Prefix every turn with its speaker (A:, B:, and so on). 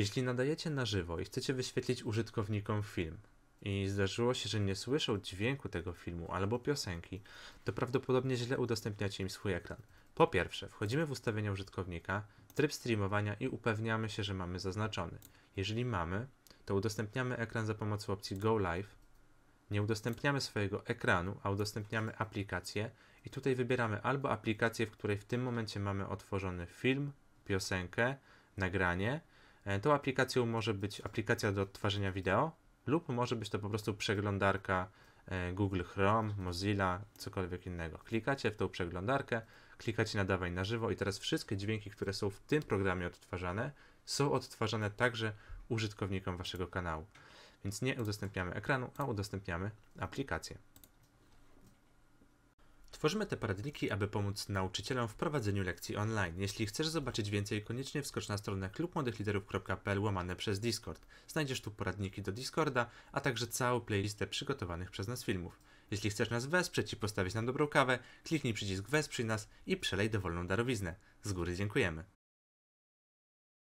A: Jeśli nadajecie na żywo i chcecie wyświetlić użytkownikom film i zdarzyło się, że nie słyszą dźwięku tego filmu albo piosenki, to prawdopodobnie źle udostępniacie im swój ekran. Po pierwsze, wchodzimy w ustawienia użytkownika, tryb streamowania i upewniamy się, że mamy zaznaczony. Jeżeli mamy, to udostępniamy ekran za pomocą opcji Go Live. Nie udostępniamy swojego ekranu, a udostępniamy aplikację i tutaj wybieramy albo aplikację, w której w tym momencie mamy otworzony film, piosenkę, nagranie, E, tą aplikacją może być aplikacja do odtwarzania wideo lub może być to po prostu przeglądarka e, Google Chrome, Mozilla, cokolwiek innego. Klikacie w tą przeglądarkę, klikacie na dawaj na żywo i teraz wszystkie dźwięki, które są w tym programie odtwarzane, są odtwarzane także użytkownikom waszego kanału. Więc nie udostępniamy ekranu, a udostępniamy aplikację. Tworzymy te poradniki, aby pomóc nauczycielom w prowadzeniu lekcji online. Jeśli chcesz zobaczyć więcej, koniecznie wskocz na stronę klubmłodych.liderów.pl łamane przez Discord. Znajdziesz tu poradniki do Discorda, a także całą playlistę przygotowanych przez nas filmów. Jeśli chcesz nas wesprzeć i postawić nam dobrą kawę, kliknij przycisk Wesprzyj nas i przelej dowolną darowiznę. Z góry dziękujemy.